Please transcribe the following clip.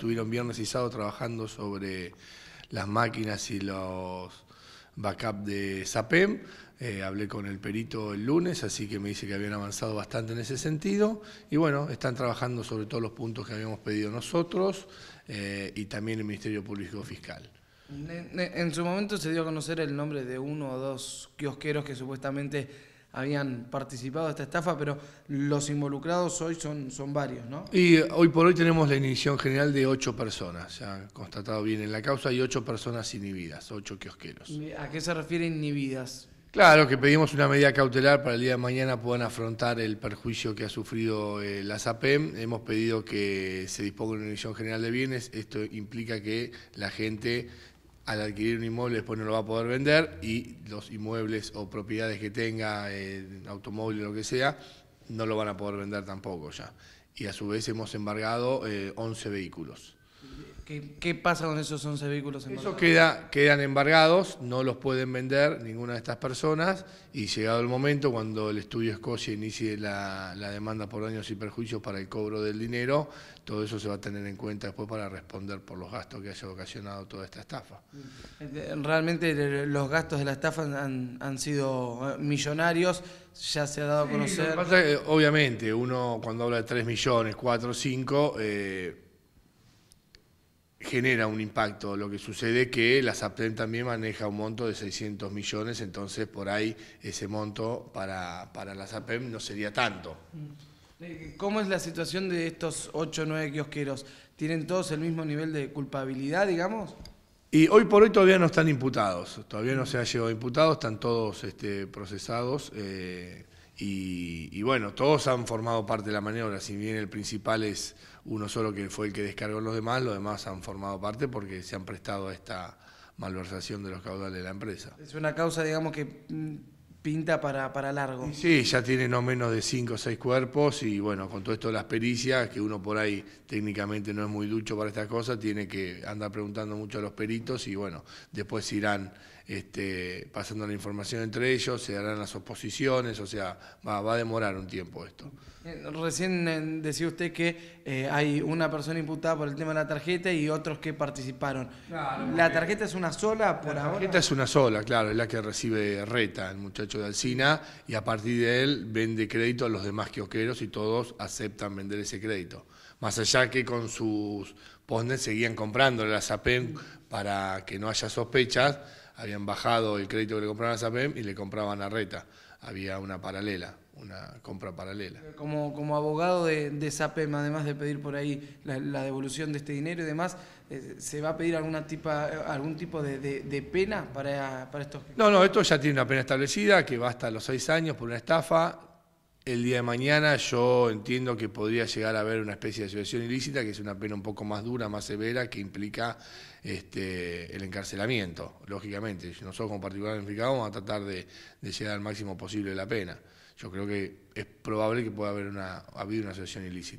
estuvieron viernes y sábado trabajando sobre las máquinas y los backups de SAPEM. Eh, hablé con el perito el lunes, así que me dice que habían avanzado bastante en ese sentido. Y bueno, están trabajando sobre todos los puntos que habíamos pedido nosotros eh, y también el Ministerio Público Fiscal. En, en su momento se dio a conocer el nombre de uno o dos kiosqueros que supuestamente habían participado de esta estafa, pero los involucrados hoy son, son varios, ¿no? Y hoy por hoy tenemos la inhibición general de ocho personas, ya constatado bien en la causa, y ocho personas inhibidas, ocho kiosqueros. ¿A qué se refiere inhibidas? Claro, que pedimos una medida cautelar para el día de mañana puedan afrontar el perjuicio que ha sufrido eh, la SAPEM. Hemos pedido que se disponga una inhibición general de bienes. Esto implica que la gente al adquirir un inmueble después no lo va a poder vender y los inmuebles o propiedades que tenga, eh, automóvil o lo que sea, no lo van a poder vender tampoco ya. Y a su vez hemos embargado 11 eh, vehículos. ¿Qué, pasa con esos 11 vehículos embargados? Esos queda, quedan embargados, no los pueden vender ninguna de estas personas y llegado el momento, cuando el estudio Escocia inicie la, demanda por daños y perjuicios para el cobro del dinero, todo eso se va a tener en cuenta después para responder por los gastos que haya ocasionado toda esta estafa. Realmente eh, los gastos de la estafa han, sido eh, millonarios, ya se ha dado a conocer... obviamente, uno cuando habla de 3 millones, 4, 5 genera un impacto. Lo que sucede es que la SAPEM también maneja un monto de 600 millones, entonces por ahí ese monto para, para la SAPEM no sería tanto. Mm. Eh, ¿Cómo es la situación de estos 8 o 9 kiosqueros? ¿Tienen todos el mismo nivel de culpabilidad, digamos? Y hoy por hoy todavía no están imputados, todavía no se ha llegado imputados, están todos este, procesados. Eh, y, bueno, todos han formado parte de la maniobra, si bien el principal es uno solo que fue el que descargó los demás, los demás han formado parte porque se han prestado a esta malversación de los caudales de la empresa. Es una causa, digamos, que mm, pinta para, para largo. sí, ya tiene no menos de 5 o 6 cuerpos y bueno, con todo esto de las pericias, que uno por ahí técnicamente no es muy ducho para estas cosas, tiene que andar preguntando mucho a los peritos y bueno, después irán este, pasando la información entre ellos, se harán las oposiciones, o sea, va, va a demorar un tiempo esto. Eh, recién eh, decía usted que eh, hay una persona imputada por el tema de la tarjeta y otros que participaron. ¿La tarjeta es una sola por ahora? La tarjeta es una sola, claro, es la que recibe reta el muchacho de Alcina y a partir de él vende crédito a los demás quiosqueros y todos aceptan vender ese crédito. Más allá que con sus postnets seguían comprando la SAPEM para que no haya sospechas, habían bajado el crédito que le compraban a SAPEM y le compraban a Reta. Había una paralela una compra paralela. Como, como abogado de, de SAPEM, además de pedir por ahí la, devolución de este dinero y demás, eh, ¿se va a pedir alguna algún tipo de, pena para, para estos? No, no, esto ya tiene una pena establecida que va hasta los seis años por una estafa el día de mañana yo entiendo que podría llegar a haber una especie de asociación ilícita, que es una pena un poco más dura, más severa, que implica este, el encarcelamiento, lógicamente. Nosotros como particular unificado vamos a tratar de, llegar al máximo posible de la pena. Yo creo que es probable que pueda haber una, habido una asociación ilícita.